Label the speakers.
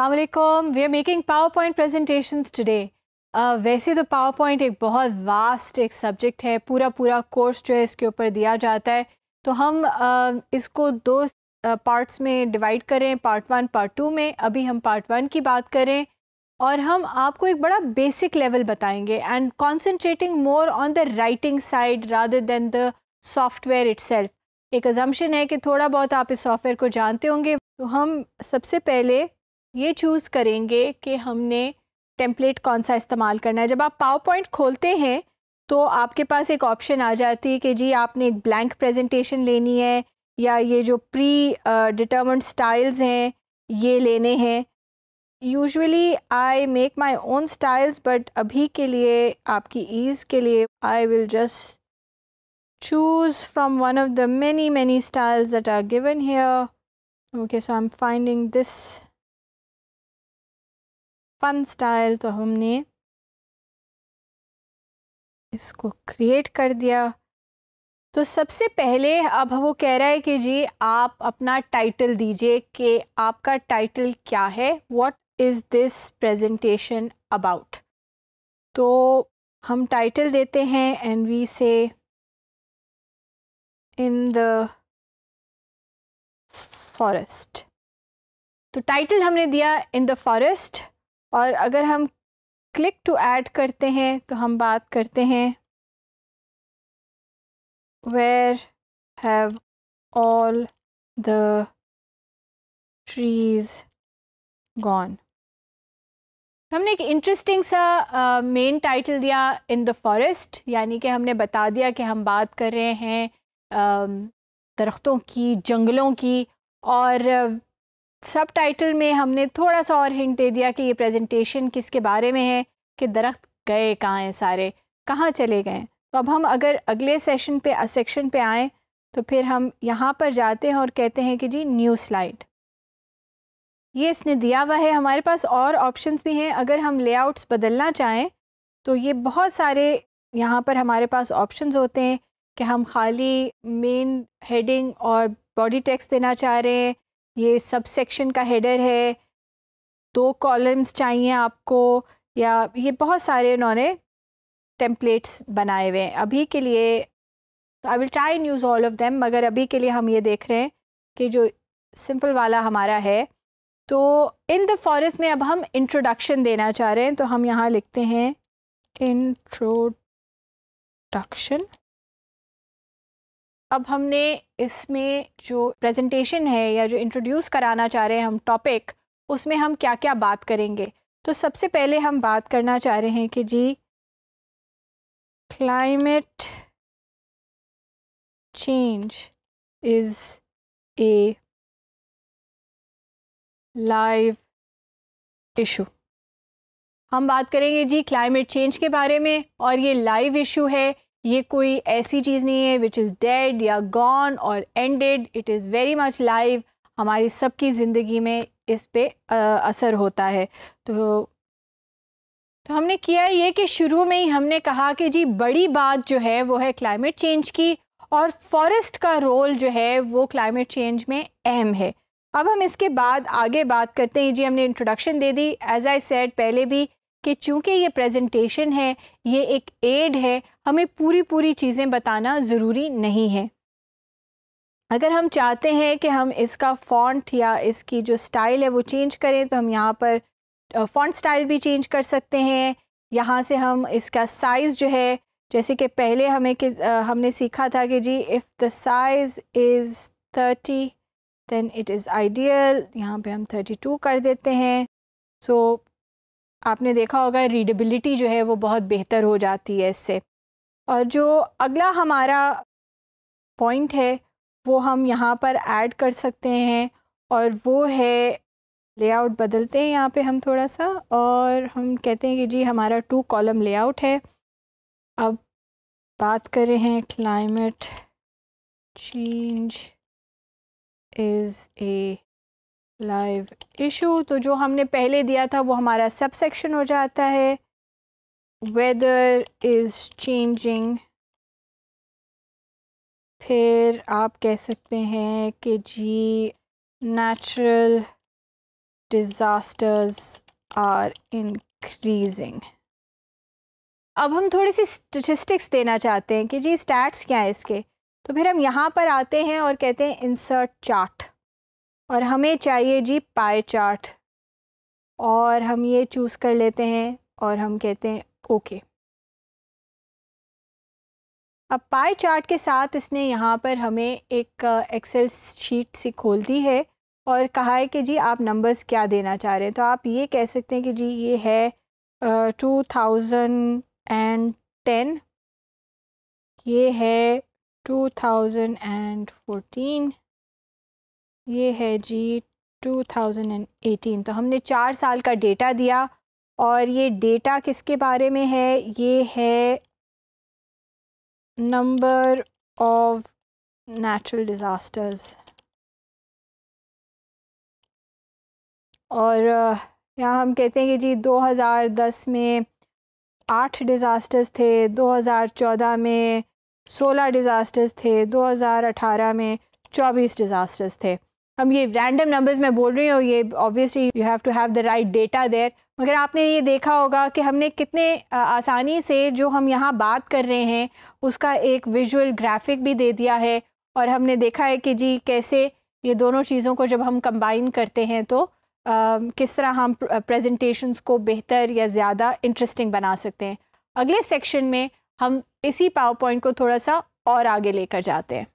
Speaker 1: Aslam we are making power point presentations today वैसे तो power point एक बहुत वास्ट एक सब्जेक्ट है पूरा पूरा कोर्स जो है इसके ऊपर दिया जाता है तो हम uh, इसको दो पार्ट्स uh, में डिवाइड करें पार्ट वन पार्ट टू में अभी हम पार्ट वन की बात करें और हम आपको एक बड़ा बेसिक लेवल बताएंगे and concentrating more on the writing side rather than the software it एक अजम्पन है कि थोड़ा बहुत आप इस सॉफ्टवेयर को जानते होंगे तो हम सबसे पहले ये चूज़ करेंगे कि हमने टेम्पलेट कौन सा इस्तेमाल करना है जब आप पावर पॉइंट खोलते हैं तो आपके पास एक ऑप्शन आ जाती है कि जी आपने एक ब्लैंक प्रेजेंटेशन लेनी है या ये जो प्री डिटर्मेंट स्टाइल्स हैं ये लेने हैं usually I make my own styles but अभी के लिए आपकी ईज़ के लिए I will just choose from one of the many many styles that are given here okay so i'm finding this
Speaker 2: fun style तो हमने
Speaker 1: इसको क्रिएट कर दिया तो सबसे पहले अब वो कह रहा है कि जी आप अपना टाइटल दीजिए कि आपका टाइटल क्या है what is this presentation about तो हम टाइटल देते हैं and we say in the
Speaker 2: forest तो टाइटल हमने दिया इन द फॉरेस्ट और अगर हम क्लिक टू ऐड करते हैं तो हम बात करते हैं where have all the trees
Speaker 1: gone हमने एक इंटरेस्टिंग सा मेन uh, टाइटल दिया इन द फॉरेस्ट यानी कि हमने बता दिया कि हम बात कर रहे हैं uh, दरख्तों की जंगलों की और uh, सब टाइटल में हमने थोड़ा सा और हिंट दे दिया कि ये प्रेजेंटेशन किसके बारे में है कि दरख्त गए कहाँ हैं सारे कहाँ चले गए तो अब हम अगर अगले सेशन पे सेक्शन पे आएँ तो फिर हम यहाँ पर जाते हैं और कहते हैं कि जी न्यू स्लाइड ये इसने दिया हुआ है हमारे पास और ऑप्शंस भी हैं अगर हम लेआउट्स बदलना चाहें तो ये बहुत सारे यहाँ पर हमारे पास ऑप्शंस होते हैं कि हम खाली मेन हेडिंग और बॉडी टेक्स्ट देना चाह रहे हैं ये सब सेक्शन का हेडर है दो कॉलम्स चाहिए आपको या ये बहुत सारे उन्होंने टेम्पलेट्स बनाए हुए हैं अभी के लिए I will try and use all of them मगर अभी के लिए हम ये देख रहे हैं कि जो सिंपल वाला हमारा है तो इन द फॉरेस्ट में अब हम इंट्रोडक्शन देना चाह रहे हैं तो हम यहाँ लिखते हैं इंट्रोडक्शन अब हमने इसमें जो प्रेजेंटेशन है या जो इंट्रोड्यूस कराना चाह रहे हैं हम टॉपिक उसमें हम क्या क्या बात करेंगे तो सबसे पहले हम बात करना चाह रहे हैं कि जी climate change
Speaker 2: is a live
Speaker 1: issue हम बात करेंगे जी क्लाइमेट चेंज के बारे में और ये लाइव इशू है ये कोई ऐसी चीज़ नहीं है विच इज़ डेड या गॉन और ended it is very much live हमारी सबकी ज़िंदगी में इस पर असर होता है तो तो हमने किया ये कि शुरू में ही हमने कहा कि जी बड़ी बात जो है वो है क्लाइमेट चेंज की और फॉरेस्ट का रोल जो है वो क्लाइमेट चेंज में अहम है अब हम इसके बाद आगे बात करते हैं जी हमने इंट्रोडक्शन दे दी एज आई सेड पहले भी कि चूँकि ये प्रेजेंटेशन है ये एक एड है हमें पूरी पूरी चीज़ें बताना ज़रूरी नहीं है अगर हम चाहते हैं कि हम इसका फॉन्ट या इसकी जो स्टाइल है वो चेंज करें तो हम यहाँ पर फॉन्ट स्टाइल भी चेंज कर सकते हैं यहाँ से हम इसका साइज़ जो है जैसे कि पहले हमें कि हमने सीखा था कि जी if the size is thirty then it is ideal यहाँ पे हम थर्टी टू कर देते हैं सो so, आपने देखा होगा रीडेबिलिटी जो है वो बहुत बेहतर हो जाती है इससे और जो अगला हमारा पॉइंट है वो हम यहाँ पर ऐड कर सकते हैं और वो है लेआउट बदलते हैं यहाँ पे हम थोड़ा सा और हम कहते हैं कि जी हमारा टू कॉलम लेआउट है अब बात कर रहे हैं climate
Speaker 2: change
Speaker 1: is a live issue तो जो हमने पहले दिया था वो हमारा सब सेक्शन हो जाता है वेदर इज़ चेंजिंग फिर आप कह सकते हैं कि जी नेचुरल डिज़ास्टर्स आर इंक्रीजिंग अब हम थोड़ी सी स्टिस्टिक्स देना चाहते हैं कि जी स्टैट्स क्या है इसके तो फिर हम यहाँ पर आते हैं और कहते हैं इंसर्ट चार्ट और हमें चाहिए जी पाए चार्ट और हम ये चूज़ कर लेते हैं और हम कहते हैं ओके अब पाई चार्ट के साथ इसने यहाँ पर हमें एक एक्सेल uh, शीट सी खोल दी है और कहा है कि जी आप नंबर्स क्या देना चाह रहे हैं तो आप ये कह सकते हैं कि जी ये है टू थाउजेंड एंड टेन ये है टू थाउजेंड एंड फोर्टीन ये है जी 2018 तो हमने चार साल का डेटा दिया और ये डेटा किसके बारे में है ये है नंबर ऑफ नेचुरल
Speaker 2: डिज़ास्टर्स और
Speaker 1: यहाँ हम कहते हैं कि जी 2010 में आठ डिज़ास्टर्स थे 2014 में सोलह डिज़ास्टर्स थे 2018 में चौबीस डिज़ास्टर्स थे हम ये रैंडम नंबर्स में बोल रही हूँ ये obviously you have to have the right data there मगर आपने ये देखा होगा कि हमने कितने आसानी से जो हम यहाँ बात कर रहे हैं उसका एक विजुअल ग्राफिक भी दे दिया है और हमने देखा है कि जी कैसे ये दोनों चीज़ों को जब हम कंबाइन करते हैं तो आ, किस तरह हम प्रेजेंटेशंस को बेहतर या ज़्यादा इंटरेस्टिंग बना सकते हैं अगले सेक्शन में हम इसी पावर पॉइंट को थोड़ा सा और आगे लेकर जाते हैं